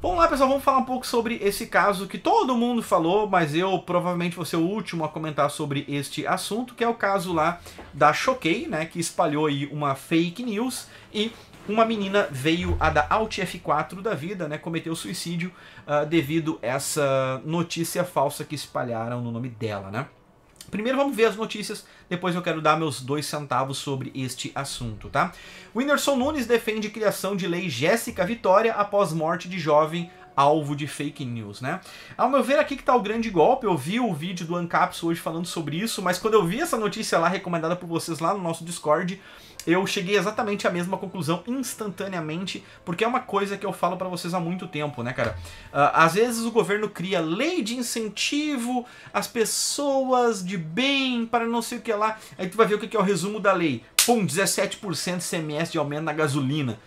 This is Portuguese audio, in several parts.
Vamos lá, pessoal, vamos falar um pouco sobre esse caso que todo mundo falou, mas eu provavelmente vou ser o último a comentar sobre este assunto, que é o caso lá da Choquei, né, que espalhou aí uma fake news e uma menina veio a da Alt F4 da vida, né, cometeu suicídio uh, devido a essa notícia falsa que espalharam no nome dela, né? Primeiro vamos ver as notícias, depois eu quero dar meus dois centavos sobre este assunto, tá? Whindersson Nunes defende criação de lei Jéssica Vitória após morte de jovem alvo de fake news, né? Ao meu ver, aqui que tá o grande golpe. Eu vi o vídeo do Ancaps hoje falando sobre isso, mas quando eu vi essa notícia lá recomendada por vocês lá no nosso Discord, eu cheguei exatamente à mesma conclusão instantaneamente, porque é uma coisa que eu falo para vocês há muito tempo, né, cara? Ah, às vezes o governo cria lei de incentivo às pessoas de bem para não sei o que lá. Aí tu vai ver o que é o resumo da lei. Pum, 17% CMS de aumento na gasolina.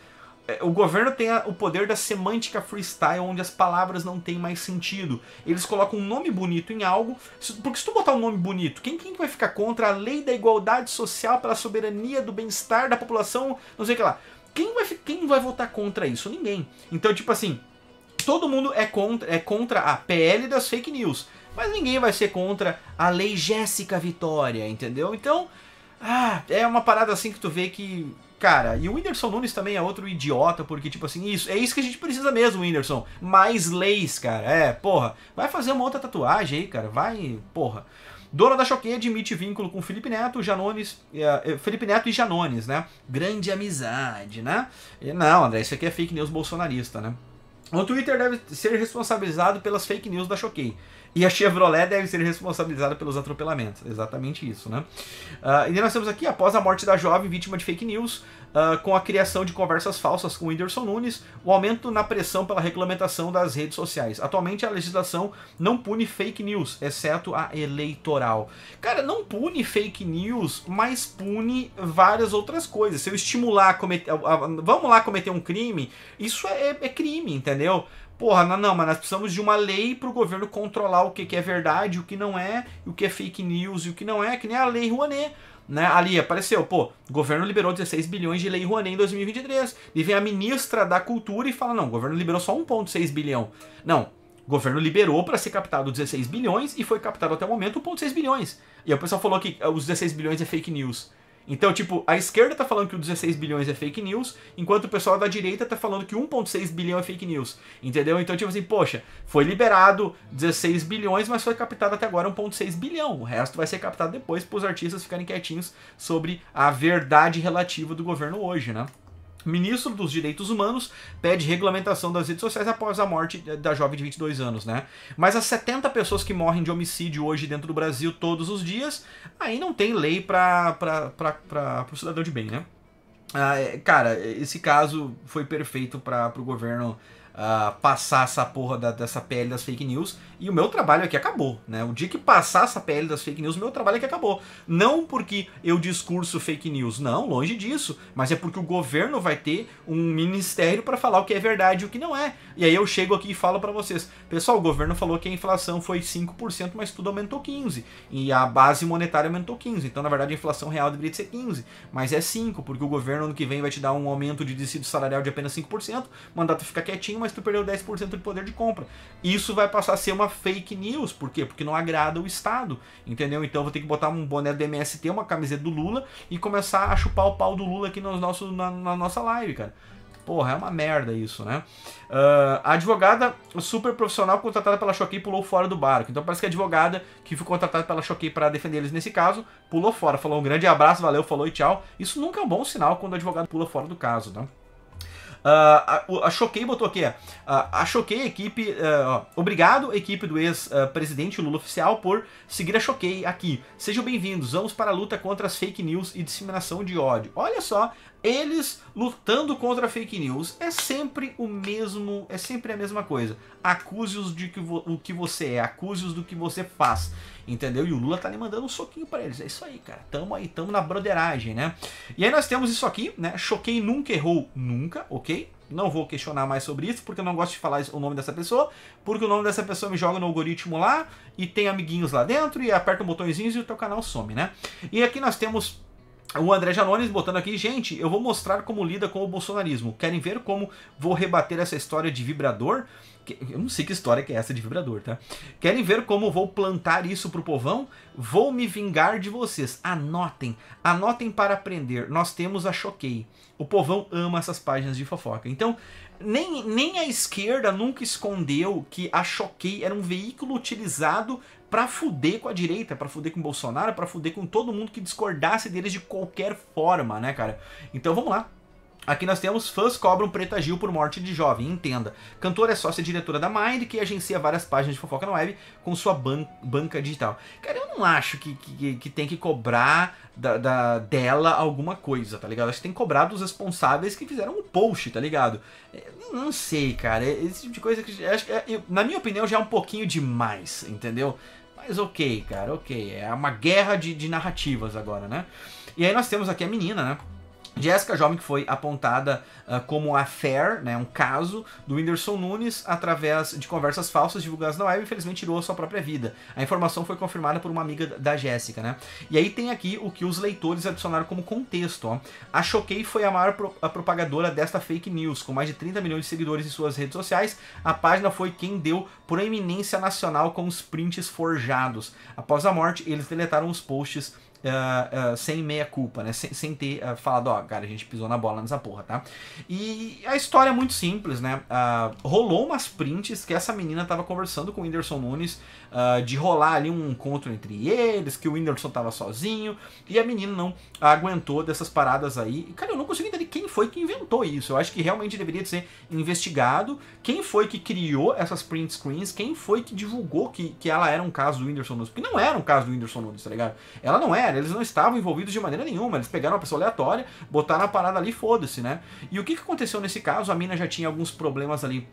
É, o governo tem o poder da semântica freestyle, onde as palavras não têm mais sentido. Eles colocam um nome bonito em algo, porque se tu botar um nome bonito, quem, quem vai ficar contra a lei da igualdade social pela soberania do bem-estar da população, não sei o que lá. Quem vai, quem vai votar contra isso? Ninguém. Então, tipo assim, todo mundo é contra, é contra a PL das fake news, mas ninguém vai ser contra a lei Jéssica Vitória, entendeu? Então, ah, é uma parada assim que tu vê que Cara, e o Whindersson Nunes também é outro idiota, porque, tipo assim, isso é isso que a gente precisa mesmo, Whindersson. Mais leis, cara. É, porra. Vai fazer uma outra tatuagem aí, cara. Vai, porra. Dona da Choquei admite vínculo com Felipe Neto, Janones, é, é, Felipe Neto e Janones, né? Grande amizade, né? E não, André, isso aqui é fake news bolsonarista, né? O Twitter deve ser responsabilizado pelas fake news da Choquei. E a Chevrolet deve ser responsabilizada pelos atropelamentos. Exatamente isso, né? Uh, e nós temos aqui, após a morte da jovem vítima de fake news, uh, com a criação de conversas falsas com o Whindersson Nunes, o aumento na pressão pela regulamentação das redes sociais. Atualmente a legislação não pune fake news, exceto a eleitoral. Cara, não pune fake news, mas pune várias outras coisas. Se eu estimular a cometer. A, a, vamos lá cometer um crime, isso é, é crime, entendeu? Porra, não, não, mas nós precisamos de uma lei para o governo controlar o que, que é verdade, o que não é, o que é fake news e o que não é, que nem a lei Rouanet né? Ali apareceu, pô, o governo liberou 16 bilhões de lei Rouanet em 2023. E vem a ministra da Cultura e fala: "Não, o governo liberou só 1.6 bilhão". Não, o governo liberou para ser captado 16 bilhões e foi captado até o momento 1.6 bilhões. E aí o pessoal falou que os 16 bilhões é fake news. Então, tipo, a esquerda tá falando que o 16 bilhões é fake news, enquanto o pessoal da direita tá falando que 1.6 bilhão é fake news. Entendeu? Então, tipo assim, poxa, foi liberado 16 bilhões, mas foi captado até agora 1.6 bilhão. O resto vai ser captado depois para os artistas ficarem quietinhos sobre a verdade relativa do governo hoje, né? Ministro dos Direitos Humanos pede regulamentação das redes sociais após a morte da jovem de 22 anos, né? Mas as 70 pessoas que morrem de homicídio hoje dentro do Brasil todos os dias, aí não tem lei para o cidadão de bem, né? Ah, é, cara, esse caso foi perfeito para o governo uh, passar essa porra da, dessa PL das fake news e o meu trabalho aqui acabou, né? O dia que passar essa PL das fake news, o meu trabalho aqui acabou. Não porque eu discurso fake news, não, longe disso, mas é porque o governo vai ter um ministério para falar o que é verdade e o que não é. E aí eu chego aqui e falo para vocês, pessoal, o governo falou que a inflação foi 5%, mas tudo aumentou 15 e a base monetária aumentou 15. Então, na verdade, a inflação real deveria ser 15, mas é 5, porque o governo ano que vem vai te dar um aumento de tecido salarial de apenas 5%, mandato fica quietinho mas tu perdeu 10% de poder de compra. Isso vai passar a ser uma fake news, por quê? Porque não agrada o Estado, entendeu? Então eu vou ter que botar um boné do MST, uma camiseta do Lula e começar a chupar o pau do Lula aqui nos nossos, na, na nossa live, cara. Porra, é uma merda isso, né? Uh, a advogada super profissional contratada pela Choquei pulou fora do barco. Então parece que a advogada que foi contratada pela Choquei para defender eles nesse caso pulou fora. Falou um grande abraço, valeu, falou e tchau. Isso nunca é um bom sinal quando o advogado pula fora do caso, né? Uh, a, a Choquei botou aqui, uh, a Choquei, equipe. Uh, obrigado, equipe do ex-presidente Lula oficial, por seguir a Choquei aqui. Sejam bem-vindos, vamos para a luta contra as fake news e disseminação de ódio. Olha só eles lutando contra fake news. É sempre o mesmo, é sempre a mesma coisa. Acuse-os de que o que você é, acuse-os do que você faz. Entendeu? E o Lula tá ali mandando um soquinho para eles. É isso aí, cara. Tamo aí, tamo na broderagem, né? E aí nós temos isso aqui, né? Choquei nunca errou nunca, ok? Não vou questionar mais sobre isso, porque eu não gosto de falar o nome dessa pessoa, porque o nome dessa pessoa me joga no algoritmo lá, e tem amiguinhos lá dentro, e aperta um botõezinho e o teu canal some, né? E aqui nós temos o André Janones botando aqui, gente, eu vou mostrar como lida com o bolsonarismo. Querem ver como vou rebater essa história de vibrador? Eu não sei que história que é essa de vibrador, tá? Querem ver como vou plantar isso pro povão? Vou me vingar de vocês. Anotem. Anotem para aprender. Nós temos a Choquei. O povão ama essas páginas de fofoca. Então, nem, nem a esquerda nunca escondeu que a Choquei era um veículo utilizado para fuder com a direita, para fuder com Bolsonaro, para fuder com todo mundo que discordasse deles de qualquer forma, né, cara? Então vamos lá. Aqui nós temos fãs cobram Preta Gil por morte de jovem, entenda. Cantora é sócia diretora da Mind, que agencia várias páginas de fofoca na web com sua ban banca digital. Cara, eu não acho que, que, que tem que cobrar da, da, dela alguma coisa, tá ligado? Acho que tem que cobrar dos responsáveis que fizeram o post, tá ligado? Eu é, não sei, cara. É, esse tipo de coisa que. Acho, é, na minha opinião, já é um pouquinho demais, entendeu? Mas ok, cara, ok. É uma guerra de, de narrativas agora, né? E aí nós temos aqui a menina, né? Jessica, jovem que foi apontada uh, como affair, né, um caso do Whindersson Nunes através de conversas falsas divulgadas na web, infelizmente tirou a sua própria vida. A informação foi confirmada por uma amiga da Jéssica, né? E aí tem aqui o que os leitores adicionaram como contexto, ó. A Choquei foi a maior pro a propagadora desta fake news, com mais de 30 milhões de seguidores em suas redes sociais. A página foi quem deu proeminência nacional com os prints forjados. Após a morte, eles deletaram os posts uh, uh, sem meia culpa, né? Sem, sem ter uh, falado, ó, oh, cara, a gente pisou na bola nessa porra, tá? E a história é muito simples, né? Ah, rolou umas prints que essa menina tava conversando com o Whindersson Nunes ah, de rolar ali um encontro entre eles, que o Whindersson tava sozinho, e a menina não aguentou dessas paradas aí. Cara, eu não consigo entender que foi que inventou isso. Eu acho que realmente deveria ser investigado quem foi que criou essas print screens, quem foi que divulgou que, que ela era um caso do Whindersson Nunes. Porque não era um caso do Whindersson Nunes, tá ligado? Ela não era, eles não estavam envolvidos de maneira nenhuma. Eles pegaram uma pessoa aleatória, botaram a parada ali, foda-se, né? E o que, que aconteceu nesse caso? A mina já tinha alguns problemas ali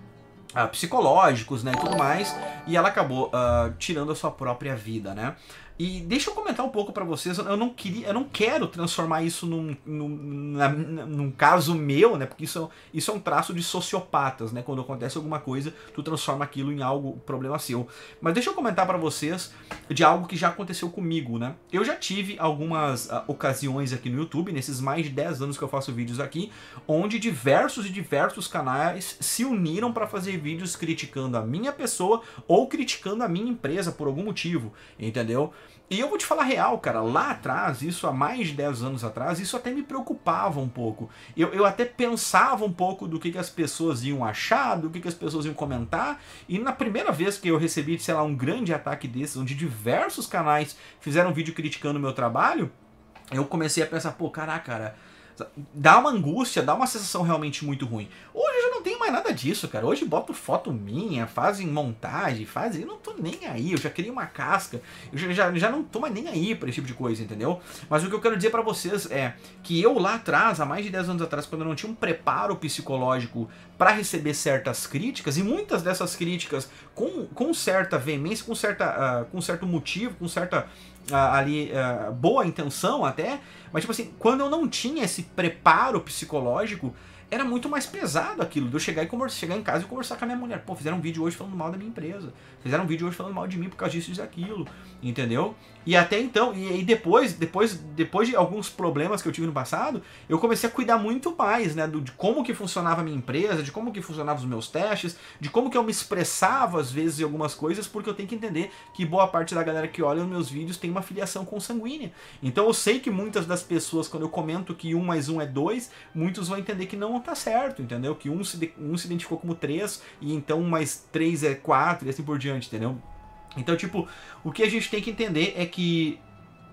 Uh, psicológicos, né, e tudo mais, e ela acabou uh, tirando a sua própria vida, né? E deixa eu comentar um pouco para vocês. Eu não queria, eu não quero transformar isso num, num, na, num, caso meu, né? Porque isso, é isso é um traço de sociopatas, né? Quando acontece alguma coisa, tu transforma aquilo em algo problema seu. Mas deixa eu comentar para vocês de algo que já aconteceu comigo, né? Eu já tive algumas uh, ocasiões aqui no YouTube, nesses mais de 10 anos que eu faço vídeos aqui, onde diversos e diversos canais se uniram para fazer vídeos criticando a minha pessoa ou criticando a minha empresa por algum motivo, entendeu? E eu vou te falar real, cara, lá atrás, isso há mais de 10 anos atrás, isso até me preocupava um pouco. Eu, eu até pensava um pouco do que, que as pessoas iam achar, do que, que as pessoas iam comentar, e na primeira vez que eu recebi, sei lá, um grande ataque desses, onde diversos canais fizeram vídeo criticando o meu trabalho, eu comecei a pensar, pô, caraca, cara, dá uma angústia, dá uma sensação realmente muito ruim. Hoje eu já não tenho é nada disso, cara. Hoje boto foto minha, fazem montagem, fazem. Eu não tô nem aí, eu já queria uma casca. Eu já, já, não tô mais nem aí pra esse tipo de coisa, entendeu? Mas o que eu quero dizer para vocês é que eu lá atrás, há mais de 10 anos atrás, quando eu não tinha um preparo psicológico para receber certas críticas, e muitas dessas críticas com, com certa veemência, com, certa, uh, com certo motivo, com certa ah, ali uh, boa intenção até, mas tipo assim, quando eu não tinha esse preparo psicológico, era muito mais pesado aquilo de eu chegar, e conversa, chegar em casa e conversar com a minha mulher. Pô, fizeram um vídeo hoje falando mal da minha empresa. Fizeram um vídeo hoje falando mal de mim por causa disso e daquilo. Entendeu? E até então, e, e, depois, depois, depois de alguns problemas que eu tive no passado, eu comecei a cuidar muito mais, né? Do, de como que funcionava a minha empresa, de como que funcionavam os meus testes, de como que eu me expressava às vezes em algumas coisas, porque eu tenho que entender que boa parte da galera que olha os meus vídeos tem uma filiação consanguínea. Então eu sei que muitas das pessoas, quando eu comento que um mais um é dois, muitos vão entender que não não tá certo, entendeu? Que um se, um se identificou como três e então mais três é quatro e assim por diante, entendeu? Então, tipo, o que a gente tem que entender é que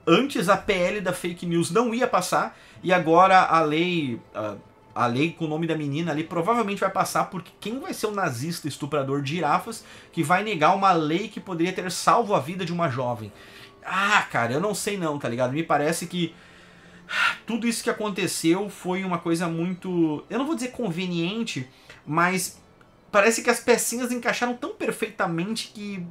antes a PL da fake news não ia passar e agora a lei. A, a lei com o nome da menina ali provavelmente vai passar, porque quem vai ser o nazista estuprador de girafas que vai negar uma lei que poderia ter salvo a vida de uma jovem? Ah, cara, eu não sei não, tá ligado? Me parece que tudo isso que aconteceu foi uma coisa muito. Eu não vou dizer conveniente, mas parece que as pecinhas encaixaram tão perfeitamente que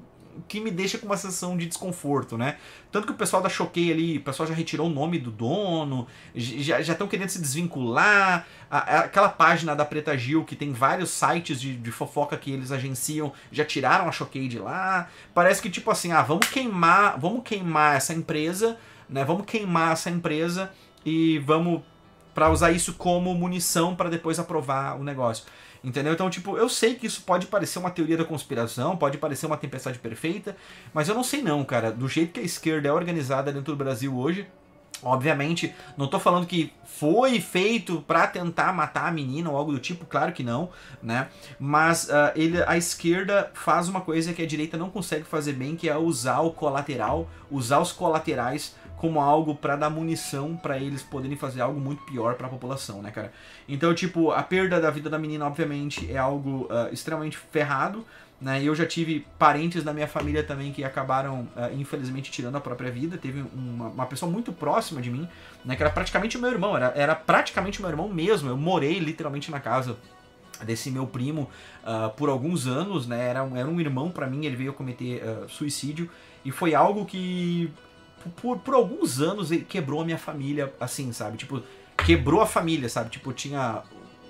que me deixa com uma sensação de desconforto, né? Tanto que o pessoal da Choquei ali, o pessoal já retirou o nome do dono, já estão querendo se desvincular. A, a, aquela página da Preta Gil, que tem vários sites de, de fofoca que eles agenciam, já tiraram a Choquei de lá. Parece que, tipo assim, ah, vamos queimar, vamos queimar essa empresa né? Vamos queimar essa empresa e vamos para usar isso como munição para depois aprovar o negócio. Entendeu? Então, tipo, eu sei que isso pode parecer uma teoria da conspiração, pode parecer uma tempestade perfeita, mas eu não sei não, cara. Do jeito que a esquerda é organizada dentro do Brasil hoje, Obviamente, não estou falando que foi feito para tentar matar a menina ou algo do tipo, claro que não, né? Mas uh, ele, a esquerda faz uma coisa que a direita não consegue fazer bem, que é usar o colateral, usar os colaterais como algo para dar munição para eles poderem fazer algo muito pior para a população, né, cara? Então, tipo, a perda da vida da menina, obviamente, é algo uh, extremamente ferrado, né? Eu já tive parentes da minha família também que acabaram, uh, infelizmente, tirando a própria vida. Teve uma, uma, pessoa muito próxima de mim, né? Que era praticamente o meu irmão, era, era praticamente o meu irmão mesmo. Eu morei literalmente na casa desse meu primo uh, por alguns anos, né? Era um, era um irmão para mim, ele veio cometer uh, suicídio e foi algo que por, por alguns anos ele quebrou a minha família, assim, sabe? Tipo, quebrou a família, sabe? Tipo, tinha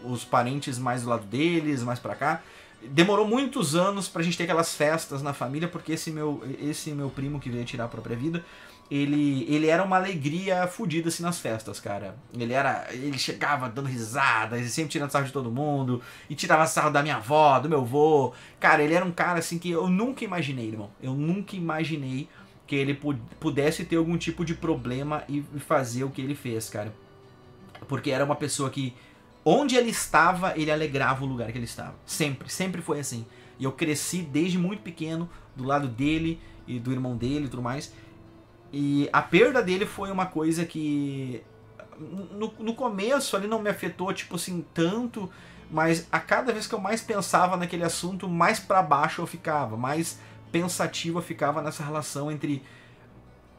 os parentes mais do lado deles, mais para cá. Demorou muitos anos pra gente ter aquelas festas na família, porque esse meu, esse meu primo que veio tirar a própria vida, ele, ele era uma alegria fodida assim nas festas, cara. Ele era, ele chegava dando risadas, ele sempre tirando sarro de todo mundo e tirava sarro da minha avó, do meu avô. Cara, ele era um cara assim que eu nunca imaginei, irmão. Eu nunca imaginei que ele pudesse ter algum tipo de problema e fazer o que ele fez, cara. Porque era uma pessoa que, onde ele estava, ele alegrava o lugar que ele estava. Sempre, sempre foi assim. E eu cresci desde muito pequeno do lado dele e do irmão dele e tudo mais. E a perda dele foi uma coisa que. No, no começo ali não me afetou, tipo assim, tanto. Mas a cada vez que eu mais pensava naquele assunto, mais para baixo eu ficava, mais pensativa ficava nessa relação entre.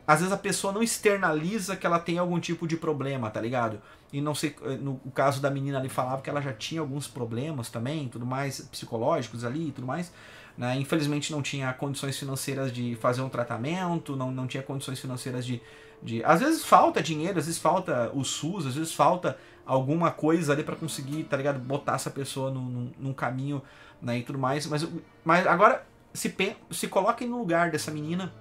Às vezes a pessoa não externaliza que ela tem algum tipo de problema, tá ligado? E não sei, eh, no caso da menina ali falava que ela já tinha alguns problemas também, tudo mais, psicológicos ali e tudo mais. Né? Infelizmente não tinha condições financeiras de fazer um tratamento, não, não tinha condições financeiras de, de. Às vezes falta dinheiro, às vezes falta o SUS, às vezes falta alguma coisa ali para conseguir, tá ligado? Botar essa pessoa num, num, num caminho né, e tudo mais. Mas, mas agora se, se coloquem no lugar dessa menina,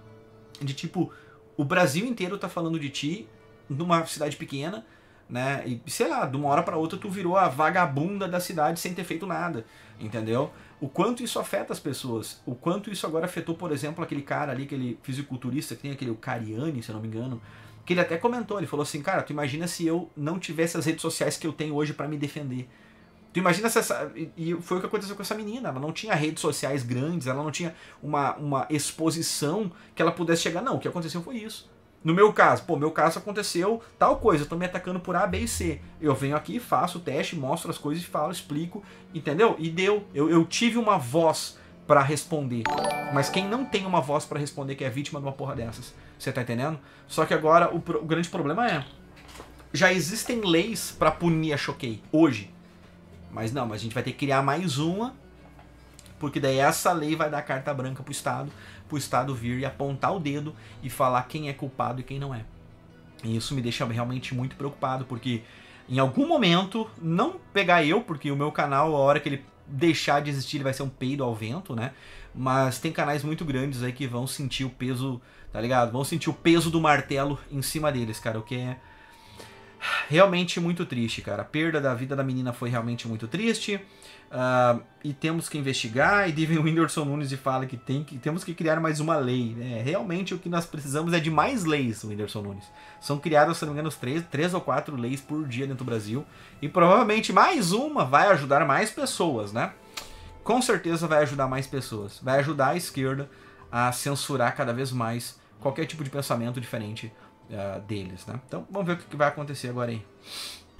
de tipo, o Brasil inteiro tá falando de ti, numa cidade pequena, né? E sei lá, de uma hora para outra tu virou a vagabunda da cidade sem ter feito nada, entendeu? O quanto isso afeta as pessoas, o quanto isso agora afetou, por exemplo, aquele cara ali, aquele fisiculturista que tem aquele o Cariani, se eu não me engano, que ele até comentou, ele falou assim, cara, tu imagina se eu não tivesse as redes sociais que eu tenho hoje para me defender. Tu imagina se essa. E foi o que aconteceu com essa menina. Ela não tinha redes sociais grandes, ela não tinha uma, uma exposição que ela pudesse chegar. Não, o que aconteceu foi isso. No meu caso, pô, meu caso aconteceu tal coisa, eu tô me atacando por A, B e C. Eu venho aqui, faço o teste, mostro as coisas e falo, explico, entendeu? E deu. Eu, eu tive uma voz para responder. Mas quem não tem uma voz para responder que é vítima de uma porra dessas. Você tá entendendo? Só que agora o, o grande problema é. Já existem leis para punir a Choquei hoje. Mas não, mas a gente vai ter que criar mais uma, porque daí essa lei vai dar carta branca pro Estado, pro Estado vir e apontar o dedo e falar quem é culpado e quem não é. E isso me deixa realmente muito preocupado, porque em algum momento, não pegar eu, porque o meu canal, a hora que ele deixar de existir, ele vai ser um peido ao vento, né? Mas tem canais muito grandes aí que vão sentir o peso, tá ligado? Vão sentir o peso do martelo em cima deles, cara, o que é realmente muito triste, cara. A perda da vida da menina foi realmente muito triste. Uh, e temos que investigar. E o Whindersson Nunes e fala que, tem que temos que criar mais uma lei. Né? Realmente o que nós precisamos é de mais leis, Whindersson Nunes. São criadas, se não me engano, três, três ou quatro leis por dia dentro do Brasil. E provavelmente mais uma vai ajudar mais pessoas, né? Com certeza vai ajudar mais pessoas. Vai ajudar a esquerda a censurar cada vez mais qualquer tipo de pensamento diferente ah, deles, né? Então vamos ver o que vai acontecer agora aí.